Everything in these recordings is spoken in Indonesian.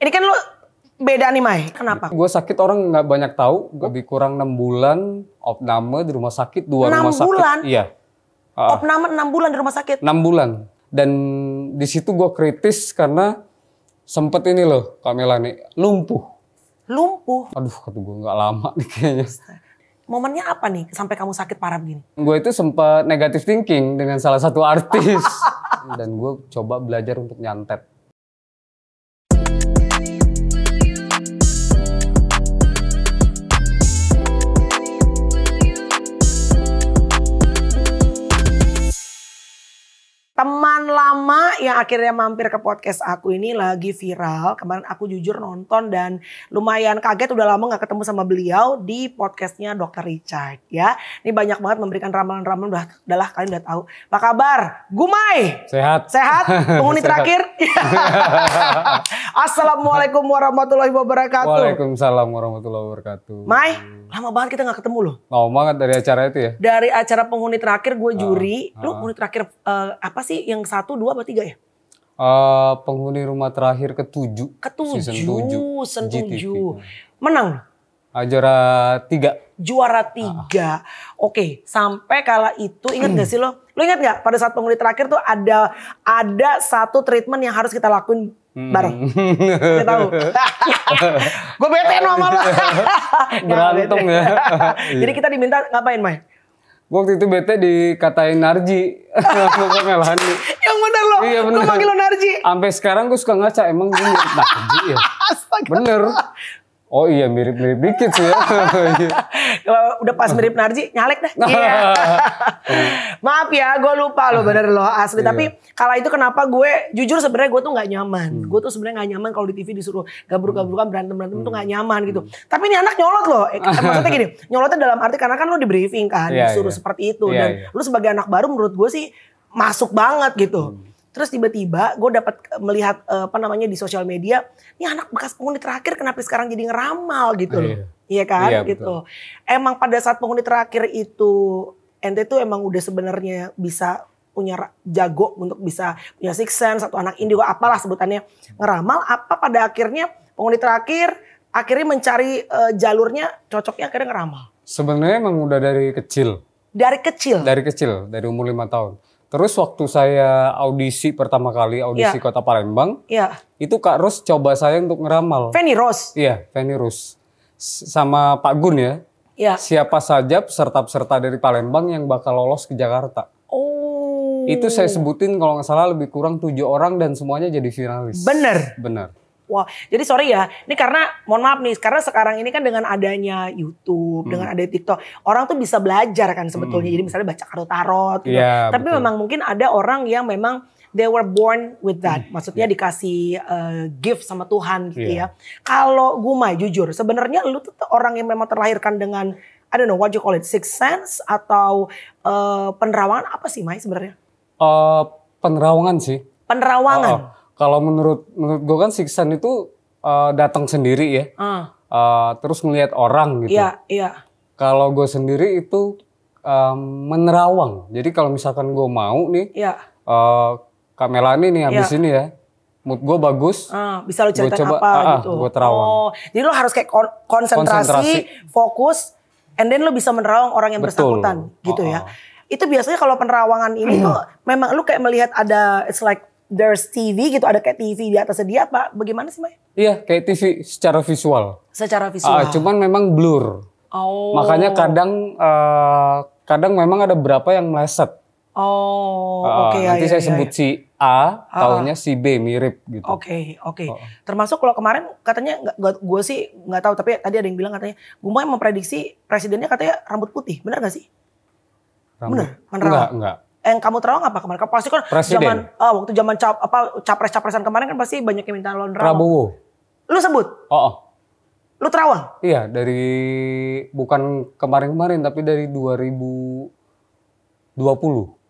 Ini kan lo beda nih Mai, kenapa? Gue sakit orang nggak banyak tahu, gue lebih kurang 6 bulan opname di rumah sakit, dua rumah sakit. bulan? Iya. Ah. opname enam bulan di rumah sakit? Enam bulan. Dan di situ gue kritis karena sempet ini loh Kamila nih, lumpuh. Lumpuh? Aduh, kata gue nggak lama nih kayaknya. Momennya apa nih sampai kamu sakit parah begini? Gue itu sempat negatif thinking dengan salah satu artis. Dan gue coba belajar untuk nyantet அம்மா yang akhirnya mampir ke podcast aku ini lagi viral. Kemarin aku jujur nonton dan lumayan kaget udah lama gak ketemu sama beliau di podcastnya Dr. Richard ya. Ini banyak banget memberikan ramalan-ramalan udah, udah kalian udah tahu. Apa kabar? Gumai. Sehat. Sehat. Penghuni terakhir. Assalamualaikum warahmatullahi wabarakatuh. Waalaikumsalam warahmatullahi wabarakatuh. Mai, lama banget kita gak ketemu loh. Lama banget dari acara itu ya? Dari acara penghuni terakhir gue ah, juri. Uh, uh. Lu ah. penghuni terakhir uh, apa sih yang satu, dua, apa tiga ya? Uh, penghuni rumah terakhir ketujuh. Ketujuh, season tujuh. Season Menang? Uh, juara tiga. Juara tiga. Ah. Oke, sampai kala itu ingat gak sih lo? Lo ingat gak pada saat penghuni terakhir tuh ada ada satu treatment yang harus kita lakuin hmm. bareng. Kita tahu. Gue bete sama lo. Berantem ya. Jadi kita diminta ngapain, Mai? Waktu itu bete dikatain Narji. Bukan nih emang iya, bener loh. Iya bener. Gue manggil lo Narji. Sampai sekarang gue suka ngaca emang gue mirip Narji ya. Astaga. Bener. Oh iya mirip-mirip dikit sih ya. Kalau udah pas mirip Narji nyalek dah. Iya. Maaf ya, gue lupa lo bener lo asli. Iya. Tapi kala itu kenapa gue jujur sebenarnya gue tuh nggak nyaman. Hmm. Gue tuh sebenarnya nggak nyaman kalau di TV disuruh gabur-gaburkan berantem-berantem hmm. tuh nggak nyaman gitu. Tapi ini anak nyolot loh. Eh, maksudnya gini, nyolotnya dalam arti karena kan lo di briefing kan, yeah, disuruh yeah. seperti itu. Yeah, Dan yeah. lo sebagai anak baru menurut gue sih masuk banget gitu. Hmm. Terus tiba-tiba gue dapat eh, melihat eh, apa namanya di sosial media, ini anak bekas penghuni terakhir kenapa sekarang jadi ngeramal gitu loh. Ah, iya. iya kan iya, gitu. Betul. Emang pada saat penghuni terakhir itu ente tuh emang udah sebenarnya bisa punya jago untuk bisa punya six sense satu anak indigo apalah sebutannya ngeramal apa pada akhirnya penghuni terakhir akhirnya mencari uh, jalurnya cocoknya akhirnya ngeramal. Sebenarnya emang udah dari kecil. Dari kecil. Dari kecil, dari umur lima tahun Terus waktu saya audisi pertama kali audisi ya. Kota Palembang, ya. itu Kak Ros coba saya untuk ngeramal. Fanny Ros. Iya, Fanny Ros. Sama Pak Gun ya. Iya. Siapa saja peserta-peserta dari Palembang yang bakal lolos ke Jakarta. Oh. Itu saya sebutin kalau nggak salah lebih kurang tujuh orang dan semuanya jadi finalis. Bener. Bener. Wah, jadi sorry ya, ini karena mohon maaf nih, karena sekarang ini kan dengan adanya YouTube, hmm. dengan adanya TikTok, orang tuh bisa belajar kan sebetulnya. Hmm. Jadi misalnya baca kartu tarot gitu. Yeah, Tapi betul. memang mungkin ada orang yang memang they were born with that. Hmm, Maksudnya yeah. dikasih uh, gift sama Tuhan gitu yeah. ya. Kalau Guma jujur, sebenarnya lu tuh orang yang memang terlahirkan dengan I don't know what you call it, six sense atau uh, penerawangan apa sih Mai sebenarnya? Uh, penerawangan sih. Penerawangan. Oh, oh kalau menurut menurut gue kan Sixan itu uh, datang sendiri ya. Uh. Uh, terus melihat orang gitu. Iya, yeah, iya. Yeah. Kalau gue sendiri itu um, menerawang. Jadi kalau misalkan gue mau nih, yeah. Iya. uh, Kamelani nih habis yeah. ini ya mood gue bagus. Uh, bisa lo ceritain coba, apa uh, gitu. Gue terawang. Oh, jadi lo harus kayak konsentrasi, konsentrasi, fokus, and then lo bisa menerawang orang yang Betul. bersangkutan gitu uh -uh. ya. Itu biasanya kalau penerawangan ini tuh memang lu kayak melihat ada it's like there's TV gitu, ada kayak TV di atas dia apa? Bagaimana sih, Mai? Iya, kayak TV secara visual. Secara ah, visual. Uh, cuman memang blur. Oh. Makanya kadang uh, kadang memang ada berapa yang meleset. Oh, uh, oke. Okay, nanti ya, saya ya, sebut ya. si A, ah. tahunya si B mirip gitu. Oke, okay, oke. Okay. Uh. Termasuk kalau kemarin katanya gue sih nggak tahu, tapi tadi ada yang bilang katanya gue mau memprediksi presidennya katanya rambut putih, benar gak sih? Rambut. Bener, Enggak, enggak yang kamu terawang apa kemarin? Kan pasti kan zaman uh, waktu zaman cap, apa capres-capresan kemarin kan pasti banyak yang minta lawan Prabowo. Lu sebut? Oh. oh. Lu terawang? Iya, dari bukan kemarin-kemarin tapi dari 2020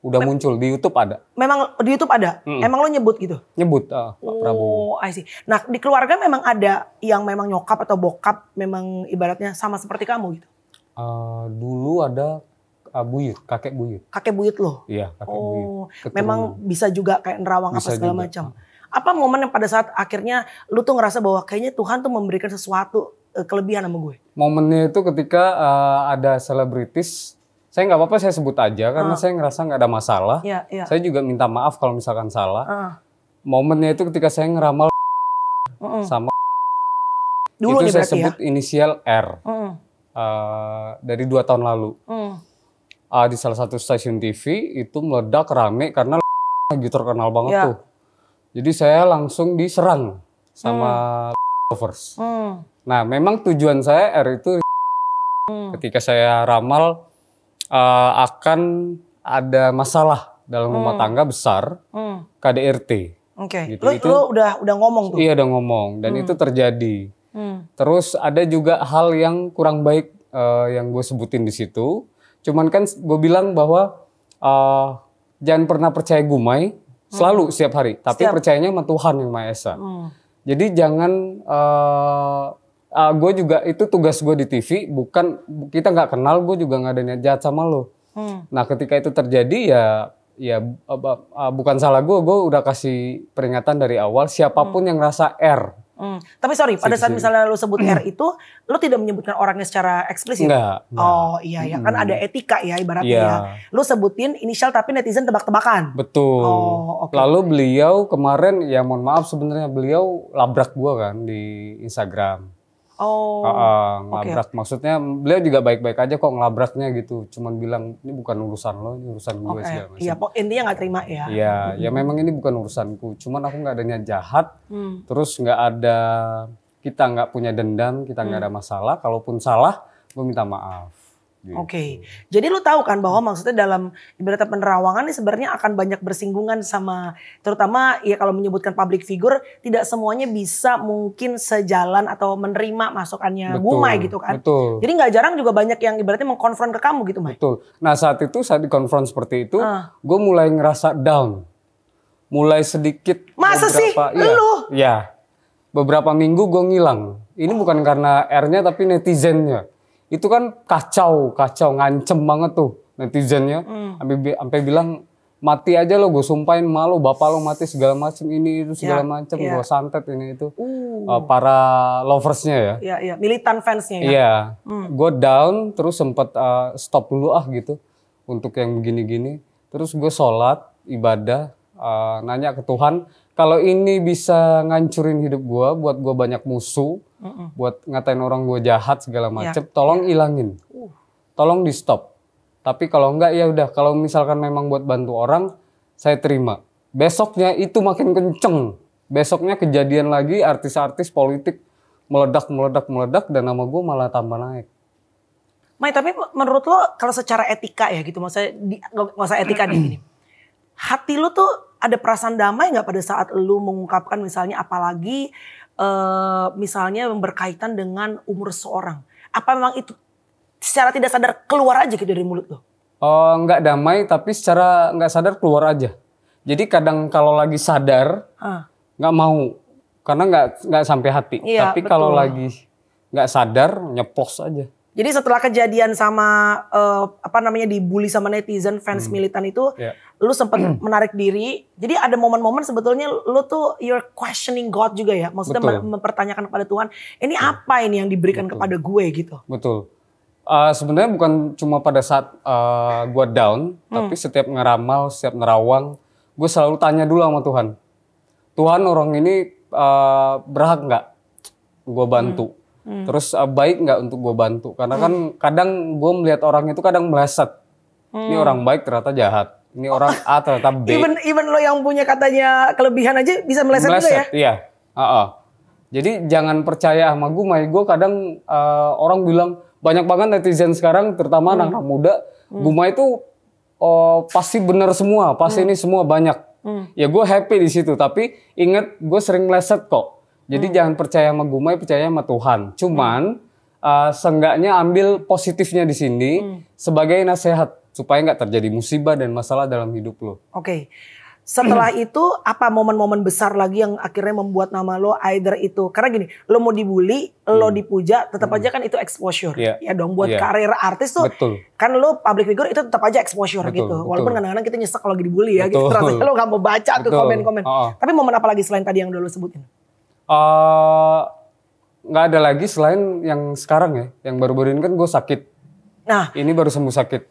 udah Mem muncul di YouTube ada. Memang di YouTube ada. Mm. Emang lo nyebut gitu? Nyebut uh, Pak oh, Prabowo. Oh, I see. Nah, di keluarga memang ada yang memang nyokap atau bokap memang ibaratnya sama seperti kamu gitu. Uh, dulu ada uh, buyut, kakek buyut. Kakek buyut loh. Iya, kakek oh, buyut. Keturunan. Memang bisa juga kayak nerawang bisa apa segala macam. Apa momen yang pada saat akhirnya lu tuh ngerasa bahwa kayaknya Tuhan tuh memberikan sesuatu uh, kelebihan sama gue? Momennya itu ketika uh, ada selebritis saya nggak apa-apa saya sebut aja karena uh. saya ngerasa nggak ada masalah. Yeah, yeah. Saya juga minta maaf kalau misalkan salah. Uh. Momennya itu ketika saya ngeramal uh -uh. sama Dulu itu saya ya? sebut ya? inisial R uh -uh. Uh, dari dua tahun lalu. Uh uh, di salah satu stasiun TV itu meledak rame karena lagi terkenal banget yeah. tuh. Jadi saya langsung diserang sama hmm. lovers. Hmm. Nah, memang tujuan saya R itu hmm. ketika saya ramal uh, akan ada masalah dalam hmm. rumah tangga besar hmm. KDRT. Oke. Okay. Gitu, lo, itu, lo udah udah ngomong tuh. Iya, udah ngomong dan hmm. itu terjadi. Hmm. Terus ada juga hal yang kurang baik uh, yang gue sebutin di situ Cuman kan gue bilang bahwa uh, jangan pernah percaya gumai hmm. selalu hmm. setiap hari, tapi setiap. percayanya sama Tuhan yang Maha Esa. Hmm. Jadi jangan uh, ah, uh, ah, gue juga itu tugas gue di TV, bukan kita nggak kenal, gue juga nggak ada niat jahat sama lo. Hmm. Nah ketika itu terjadi ya ya uh, uh, uh, bukan salah gue, gue udah kasih peringatan dari awal siapapun hmm. yang rasa R Hmm. Tapi sorry, pada saat misalnya lo sebut R itu, lo tidak menyebutkan orangnya secara eksplisit. Enggak. Oh iya ya, kan ada etika ya ibaratnya yeah. Ya. sebutin inisial tapi netizen tebak-tebakan. Betul. Oh, okay. Lalu beliau kemarin ya mohon maaf sebenarnya beliau labrak gua kan di Instagram. Oh. Uh, ah, uh, ah, ngelabrak. Okay. Maksudnya beliau juga baik-baik aja kok ngelabraknya gitu. Cuman bilang ini bukan urusan lo, ini urusan gue okay. segala macam. Iya, pok intinya nggak terima ya. Iya, -hmm. ya memang ini bukan urusanku. Cuman aku nggak adanya jahat. Mm. Terus nggak ada kita nggak punya dendam, kita nggak mm. ada masalah. Kalaupun salah, gue minta maaf. Gitu. Oke, okay. jadi lu tahu kan bahwa maksudnya dalam ibaratnya penerawangan ini sebenarnya akan banyak bersinggungan sama terutama ya kalau menyebutkan public figure tidak semuanya bisa mungkin sejalan atau menerima masukannya Gumai gitu kan. Betul. Jadi nggak jarang juga banyak yang ibaratnya mengkonfront ke kamu gitu, Mai. Betul. Nah saat itu saat dikonfront seperti itu, uh. Ah. gue mulai ngerasa down, mulai sedikit. Masa sih? Ya, lu? Ya. Beberapa minggu gue ngilang. Ini bukan karena R-nya tapi netizennya itu kan kacau, kacau, ngancem banget tuh netizennya. Sampai hmm. sampai bilang mati aja lo gue sumpahin malu bapak lo mati segala macem ini itu ya, segala yeah, macem yeah. gue santet ini itu uh. Uh, para loversnya ya yeah, yeah. militan fansnya ya yeah. hmm. gue down terus sempet uh, stop dulu ah gitu untuk yang begini-gini terus gue sholat ibadah uh, nanya ke Tuhan kalau ini bisa ngancurin hidup gue, buat gue banyak musuh, mm -mm. buat ngatain orang gue jahat segala ya, macem, yeah. tolong yeah. ilangin, uh. tolong di stop. Tapi kalau enggak ya udah, kalau misalkan memang buat bantu orang, saya terima. Besoknya itu makin kenceng. Besoknya kejadian lagi artis-artis politik meledak meledak meledak dan nama gue malah tambah naik. Mai tapi menurut lo kalau secara etika ya gitu, masa di, masa etika di sini hati lu tuh ada perasaan damai nggak pada saat lu mengungkapkan misalnya apalagi uh, misalnya berkaitan dengan umur seorang? Apa memang itu secara tidak sadar keluar aja gitu dari mulut lo? Oh, nggak damai tapi secara nggak sadar keluar aja. Jadi kadang kalau lagi sadar ah. nggak mau karena nggak nggak sampai hati. Iya, tapi kalau lagi nggak sadar nyeplos aja. Jadi setelah kejadian sama uh, apa namanya dibully sama netizen fans hmm. militan itu, yeah. lu sempat menarik diri. Jadi ada momen-momen sebetulnya lu tuh you're questioning God juga ya. Maksudnya Betul. mempertanyakan kepada Tuhan, ini apa ini yang diberikan Betul. kepada gue gitu. Betul. Uh, sebenarnya bukan cuma pada saat uh, eh, gue down, hmm. tapi setiap ngeramal, setiap nerawang, gue selalu tanya dulu sama Tuhan. Tuhan orang ini uh, berhak nggak gue bantu? Hmm Hmm. Terus uh, baik nggak untuk gue bantu? Karena kan hmm. kadang gue melihat orang itu kadang meleset. Hmm. Ini orang baik ternyata jahat. Ini oh. orang A ternyata B. Even even lo yang punya katanya kelebihan aja bisa meleset, meleset juga ya? Iya. Uh -uh. Jadi jangan percaya sama gue. Gue kadang uh, orang bilang banyak banget netizen sekarang, terutama hmm. anak-anak muda, hmm. Guma itu oh, pasti benar semua, pasti hmm. ini semua banyak. Hmm. Ya gue happy di situ, tapi inget gue sering meleset kok. Jadi hmm. jangan percaya sama Gumai, percaya sama Tuhan. Cuman hmm. uh, seenggaknya ambil positifnya di sini hmm. sebagai nasihat supaya nggak terjadi musibah dan masalah dalam hidup lo. Oke. Okay. Setelah hmm. itu apa momen-momen besar lagi yang akhirnya membuat nama lo either itu karena gini, lo mau dibully, hmm. lo dipuja, tetap hmm. aja kan itu exposure. Yeah. Ya dong buat yeah. karir artis tuh. Betul. Kan lo public figure itu tetap aja exposure betul, gitu. Walaupun kadang-kadang kita nyesek kalau lagi dibully ya gitu. betul. gitu. lo gak mau baca betul. tuh komen-komen. Oh. Tapi momen apa lagi selain tadi yang udah lo sebutin? Eh, nggak uh, ada lagi selain yang sekarang ya, yang baru-baru ini kan gue sakit. Nah, ini baru sembuh sakit.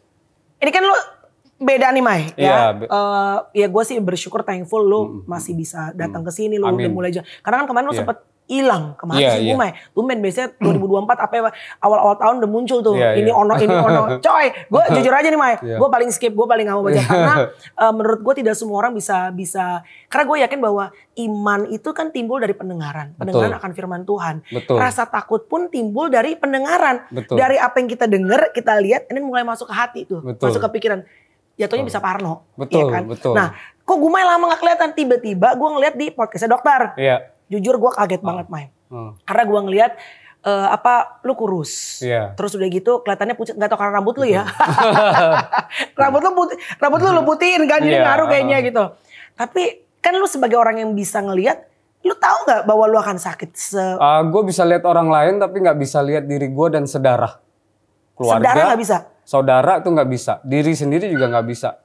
Ini kan lo beda nih Mai ya. Iya. Uh, ya gue sih bersyukur thankful lo mm masih bisa datang mm ke sini lo udah mulai jalan. Karena kan kemarin lo yeah. sempet hilang kemana yeah, sih iya. Umay? Yeah. Tumben biasanya 2024 apa ya awal-awal tahun udah muncul tuh yeah, ini yeah. ono ini ono. Coy, gue jujur aja nih Mai, yeah. gue paling skip, gue paling gak mau baca karena uh, menurut gue tidak semua orang bisa bisa karena gue yakin bahwa iman itu kan timbul dari pendengaran, pendengaran Betul. akan firman Tuhan. Betul. Rasa takut pun timbul dari pendengaran, Betul. dari apa yang kita dengar, kita lihat, ini mulai masuk ke hati tuh, Betul. masuk ke pikiran jatuhnya bisa parno. Iya betul, iya kan? betul. Nah, kok gue lama gak kelihatan? Tiba-tiba gue ngeliat di podcastnya dokter. Iya. Jujur gue kaget oh. banget main. Oh. Ah. Karena gue ngelihat uh, eh, apa lu kurus. Yeah. Terus udah gitu kelihatannya pucat nggak tau karena rambut lu ya. rambut lu putih, rambut lu lu putihin kan jadi yeah. ngaruh kayaknya ah. gitu. Tapi kan lu sebagai orang yang bisa ngelihat lu tahu nggak bahwa lu akan sakit se uh, gue bisa lihat orang lain tapi nggak bisa lihat diri gue dan sedarah keluarga saudara nggak bisa saudara tuh nggak bisa diri sendiri juga nggak bisa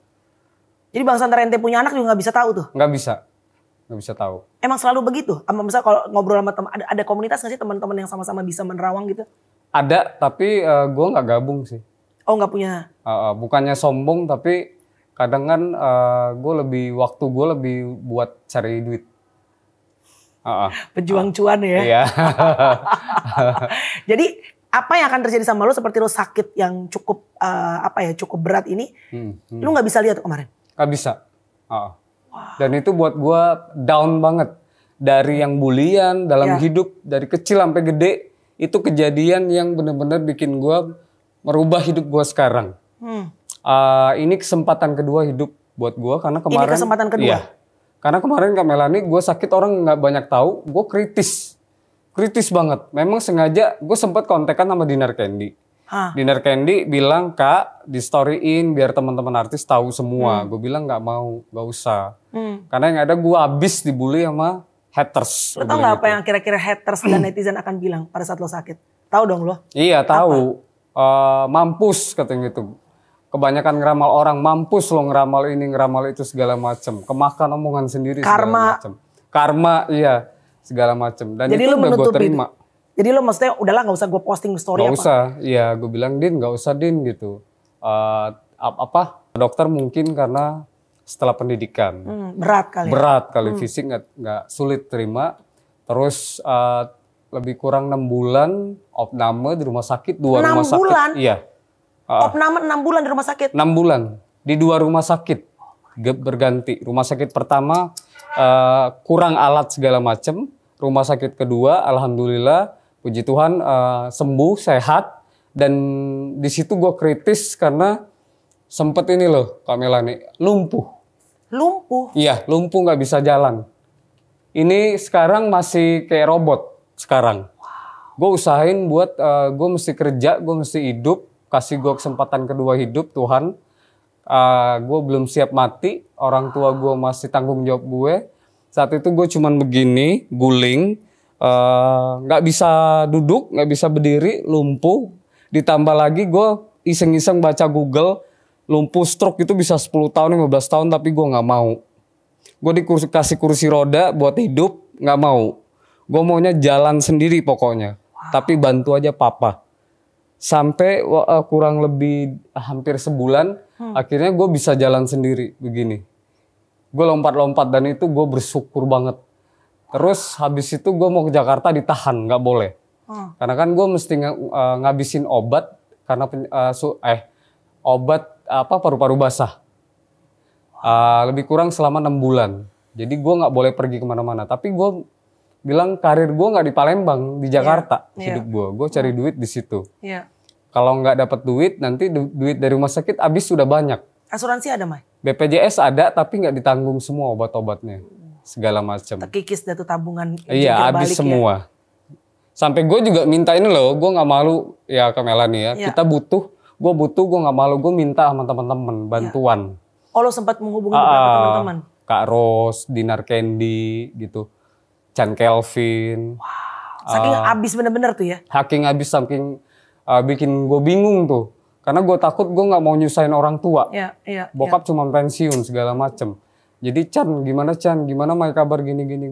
jadi bang Santarente punya anak juga nggak bisa tahu tuh nggak bisa nggak bisa tahu. Emang selalu begitu? apa misal kalau ngobrol sama teman, ada, ada komunitas nggak sih teman-teman yang sama-sama bisa menerawang gitu? Ada, tapi uh, eh, gue nggak gabung sih. Oh nggak punya? Uh, uh, bukannya sombong, tapi kadang kan uh, gue lebih waktu gue lebih buat cari duit. Uh, uh, Pejuang uh, cuan ya. Iya. Jadi apa yang akan terjadi sama lo seperti lo sakit yang cukup uh, apa ya cukup berat ini, hmm, hmm. lo nggak bisa lihat kemarin? Gak bisa. Uh. Dan itu buat gue down banget. Dari yang bulian dalam yeah. hidup, dari kecil sampai gede, itu kejadian yang bener-bener bikin gue merubah hidup gue sekarang. Hmm. Uh, ini kesempatan kedua hidup buat gue karena kemarin. Ini kesempatan kedua? Ya, Karena kemarin Kak Melani gue sakit orang nggak banyak tahu, gue kritis. Kritis banget. Memang sengaja gue sempat kontekan sama Dinar Candy Hah. Dinner Candy bilang kak di story in biar teman-teman artis tahu semua. Hmm. Gue bilang nggak mau, nggak usah. Hmm. Karena yang ada gue abis dibully sama haters. Lo tau nggak apa gitu. yang kira-kira haters dan netizen akan bilang pada saat lo sakit? Tahu dong lo? Iya tahu. Uh, mampus katanya gitu. Kebanyakan ngeramal orang mampus lo ngeramal ini ngeramal itu segala macem. Kemakan omongan sendiri. Karma. Segala macem. Karma iya segala macem. Dan Jadi itu lo udah gue terima. Itu jadi lo maksudnya udahlah nggak usah gue posting story gak apa? usah, ya gue bilang Din nggak usah Din gitu. Uh, apa dokter mungkin karena setelah pendidikan hmm, berat kali ya. berat kali hmm. fisik nggak sulit terima terus uh, lebih kurang enam bulan opname di rumah sakit dua 6 rumah bulan? sakit bulan? iya uh, opname enam bulan di rumah sakit enam bulan di dua rumah sakit berganti rumah sakit pertama uh, kurang alat segala macam rumah sakit kedua alhamdulillah puji Tuhan uh, sembuh sehat dan di situ gue kritis karena sempet ini loh Kamila nih lumpuh lumpuh iya lumpuh nggak bisa jalan ini sekarang masih kayak robot sekarang gue usahain buat uh, eh, gue mesti kerja gue mesti hidup kasih gue kesempatan kedua hidup Tuhan uh, eh, gue belum siap mati orang tua gue masih tanggung jawab gue saat itu gue cuman begini guling Eh, nggak uh, bisa duduk, nggak bisa berdiri, lumpuh. Ditambah lagi gue iseng-iseng baca Google, lumpuh stroke itu bisa 10 tahun, 15 tahun, tapi gue nggak mau. Gue dikasih kursi roda buat hidup, nggak mau. Gue maunya jalan sendiri pokoknya. Wow. Tapi bantu aja papa. Sampai uh, kurang lebih hampir sebulan, hmm. akhirnya gue bisa jalan sendiri begini. Gue lompat-lompat dan itu gue bersyukur banget Terus habis itu gue mau ke Jakarta ditahan, nggak boleh. Hmm. Karena kan gue mesti ng eh, ngabisin obat karena uh, su eh obat apa paru-paru basah. Uh, lebih kurang selama enam bulan. Jadi gue nggak boleh pergi kemana-mana. Tapi gue bilang karir gue nggak di Palembang, di iya, Jakarta yeah. hidup gue. Gue cari hmm. duit di situ. Yeah. Kalau nggak dapat duit, nanti du duit dari rumah sakit habis sudah banyak. Asuransi ada, Mai? BPJS ada, tapi nggak ditanggung semua obat-obatnya segala macam. Terkikis datu tabungan. Iya, habis ya? semua. Sampai gue juga minta ini loh, gue nggak malu ya ke nih ya. ya. Kita butuh, gue butuh, gue nggak malu, gue minta sama teman-teman iya. bantuan. Ya. Oh lo sempat menghubungi ah, beberapa ah. teman-teman? Kak Ros, Dinar Candy gitu, Chan Kelvin. Wow. Saking uh, ah. abis bener-bener tuh ya? Saking abis, saking uh, bikin gue bingung tuh karena gue takut gue nggak mau nyusahin orang tua. Ya, ya, Bokap ya. cuma pensiun segala macem jadi Chan gimana Chan gimana mau kabar gini gini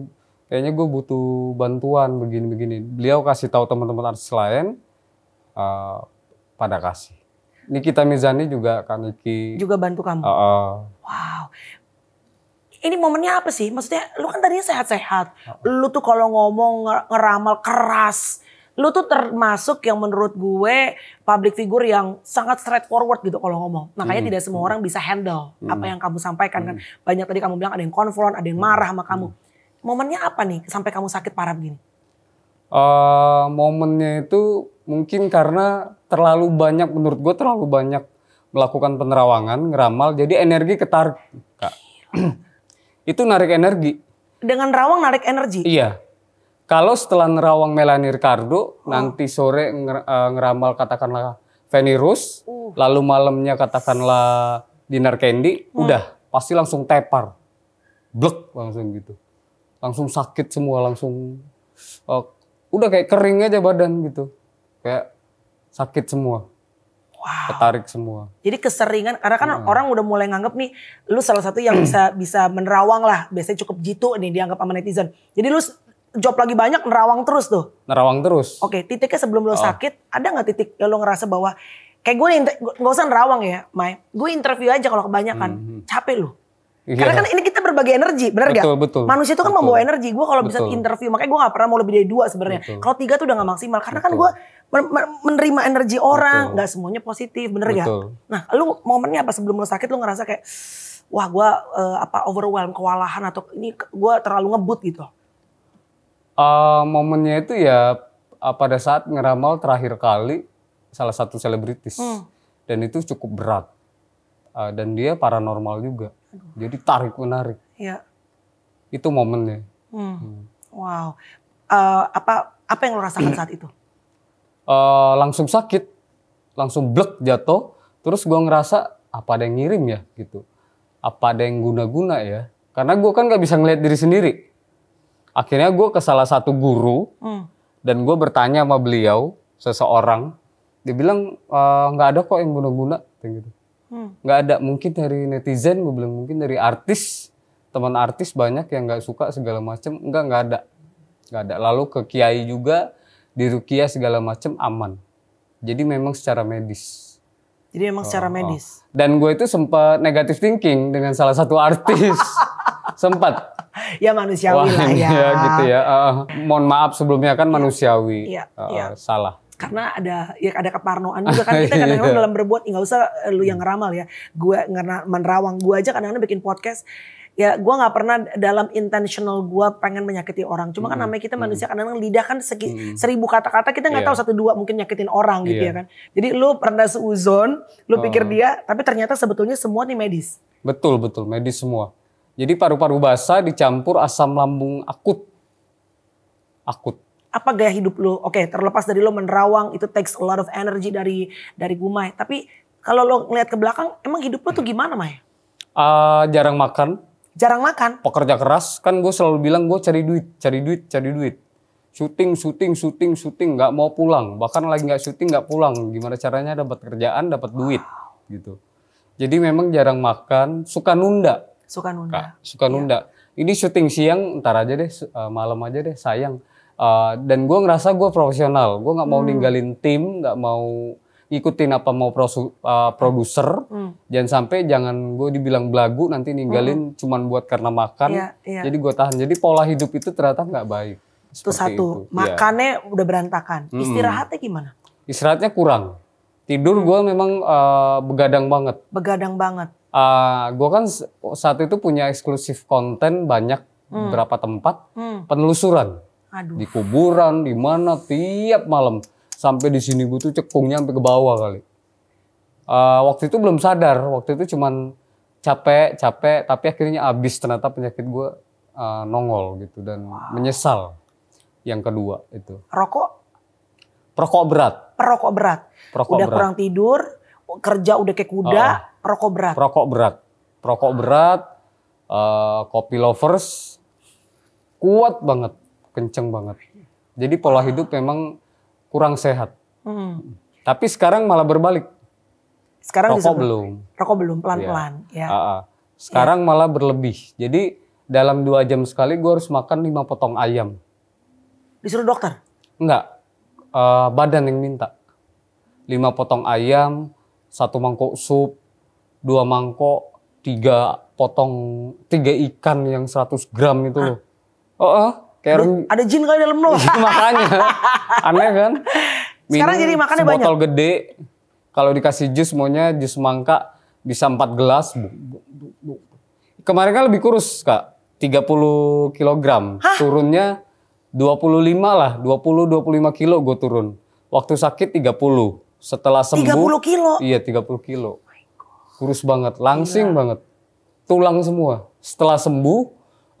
kayaknya gue butuh bantuan begini begini beliau kasih tahu teman-teman artis lain uh, pada kasih Ini kita Mizani juga kan Niki juga bantu kamu uh, uh. wow ini momennya apa sih? Maksudnya lu kan tadinya sehat-sehat. Lu tuh kalau ngomong ngeramal keras, lu tuh termasuk yang menurut gue public figure yang sangat straightforward gitu kalau ngomong. Makanya hmm. tidak semua hmm. orang bisa handle hmm. apa yang kamu sampaikan kan? hmm. kan. Banyak tadi kamu bilang ada yang konfront, ada yang marah sama hmm. kamu. Hmm. Momennya apa nih sampai kamu sakit parah begini? Uh, momennya itu mungkin karena terlalu banyak menurut gue terlalu banyak melakukan penerawangan, ngeramal, jadi energi ketarik. Kak. itu narik energi. Dengan rawang narik energi? Iya kalau setelah nerawang Melanie Ricardo, oh. nanti sore eh, ngeramal katakanlah Fanny Rose, uh. lalu malamnya katakanlah dinner Candy, hmm. udah pasti langsung tepar. Blek langsung gitu. Langsung sakit semua, langsung uh, udah kayak kering aja badan gitu. Kayak sakit semua. Wow. Ketarik semua. Jadi keseringan karena kan hmm. orang udah mulai nganggep nih lu salah satu yang bisa bisa menerawang lah. Biasanya cukup jitu nih dianggap sama netizen. Jadi lu job lagi banyak nerawang terus tuh. Nerawang terus. Oke, okay, titiknya sebelum lo oh. sakit ada nggak titik yang lo ngerasa bahwa kayak gue nggak usah nerawang ya, Mai. Gue interview aja kalau kebanyakan hmm. hmm. capek lo. Yeah. Karena kan ini kita berbagi energi, benar gak? Betul, betul. Manusia itu kan betul. membawa energi. Gue kalau bisa interview, makanya gue gak pernah mau lebih dari dua sebenarnya. Kalau tiga tuh udah gak maksimal. Karena betul. kan gue menerima energi orang, betul. gak semuanya positif, bener gak? Nah, lu momennya apa sebelum lo sakit lu ngerasa kayak, wah gue uh, apa overwhelm, kewalahan atau ini gue terlalu ngebut gitu? uh, momennya itu ya eh, pada saat ngeramal terakhir kali salah satu selebritis hmm. dan itu cukup berat uh, dan dia paranormal juga jadi tarik menarik ya. itu momennya hmm. Hmm. wow uh, apa apa yang lo rasakan saat itu uh, langsung sakit langsung blek jatuh terus gue ngerasa apa ada yang ngirim ya gitu apa ada yang guna-guna ya karena gue kan gak bisa ngeliat diri sendiri akhirnya gue ke salah satu guru hmm. dan gue bertanya sama beliau seseorang dia bilang eh, nggak e, ada kok yang guna-guna gitu hmm. nggak hmm. ada mungkin dari netizen gue bilang mungkin dari artis teman artis banyak yang nggak suka segala macem nggak nggak ada nggak ada lalu ke kiai juga di rukia segala macem aman jadi memang secara medis jadi memang secara oh, oh. medis oh. dan gue itu sempat negatif thinking dengan salah satu artis sempat ya manusiawi Wah, lah ya. ya gitu ya. Uh, mohon maaf sebelumnya kan iya, manusiawi. Ya, uh, ya. Salah karena ada ya ada keparnoan juga kan kita iya. kadang-kadang dalam berbuat nggak usah eh, lu yang ngeramal ya gue menerawang gue aja kadang-kadang bikin podcast ya gue nggak pernah dalam intentional gue pengen menyakiti orang cuma kan hmm, namanya kita hmm. manusia kadang-kadang lidah kan segi, hmm. seribu kata-kata kita nggak yeah. tahu satu dua mungkin nyakitin orang gitu iya. ya kan jadi lu pernah seuzon lu pikir oh. dia tapi ternyata sebetulnya semua nih medis betul betul medis semua jadi paru-paru basah dicampur asam lambung akut. Akut. Apa gaya hidup lo? Oke, terlepas dari lo menerawang itu takes a lot of energy dari dari Gumai. Tapi kalau lo ngeliat ke belakang, emang hidup lo tuh gimana, Mai? Uh, jarang makan. Jarang makan. Pekerja keras, kan gue selalu bilang gue cari duit, cari duit, cari duit. Syuting, syuting, syuting, syuting, nggak mau pulang. Bahkan lagi nggak syuting nggak pulang. Gimana caranya dapat kerjaan, dapat duit, wow. gitu. Jadi memang jarang makan, suka nunda suka Kak, suka Ya. Ini syuting siang, ntar aja deh, eh, malam aja deh, sayang. Uh, dan gue ngerasa gue profesional, gue nggak mau hmm. ninggalin tim, nggak mau ikutin apa mau prosu, uh, produser. Hmm. Jangan sampai jangan gue dibilang belagu nanti ninggalin hmm. cuman buat karena makan. Ya, ya. Jadi gue tahan. Jadi pola hidup itu ternyata nggak baik. Itu satu. Iya. Makannya ya. udah berantakan. Hmm. Istirahatnya gimana? Istirahatnya kurang. Tidur hmm. gue memang uh, begadang banget. Begadang banget. Eh, gue kan saat itu punya eksklusif konten banyak hmm. berapa tempat hmm. penelusuran Aduh. di kuburan di mana tiap malam sampai di sini gue tuh cekungnya sampai ke bawah kali uh, waktu itu belum sadar waktu itu cuman capek capek tapi akhirnya abis ternyata penyakit gue uh, nongol gitu dan wow. menyesal yang kedua itu rokok perokok berat perokok berat perokok udah berat. kurang tidur kerja udah kayak kuda uh Perokok berat. Perokok berat. Perokok ah. berat, uh, kopi lovers, kuat banget, kenceng banget. Jadi pola ah. hidup memang kurang sehat. Hmm. Tapi sekarang malah berbalik. Sekarang rokok belum. Rokok belum pelan-pelan. Iya. Ya. ya. Uh, uh. Sekarang ya. malah berlebih. Jadi dalam dua jam sekali gue harus makan lima potong ayam. Disuruh dokter? Enggak. Uh, badan yang minta. Lima potong ayam, satu mangkuk sup, dua mangkok tiga potong tiga ikan yang 100 gram itu loh. Oh, oh kayak Duh, ada jin kali dalam lo. makanya aneh kan. Minum Sekarang jadi makannya banyak. Botol gede. Kalau dikasih jus maunya jus mangka bisa empat gelas. Kemarin kan lebih kurus, Kak. 30 kg. Hah? Turunnya 25 lah, 20 25 kilo gue turun. Waktu sakit 30. Setelah sembuh 30 kilo. Iya, 30 kilo kurus banget, langsing Gila. banget, tulang semua. Setelah sembuh,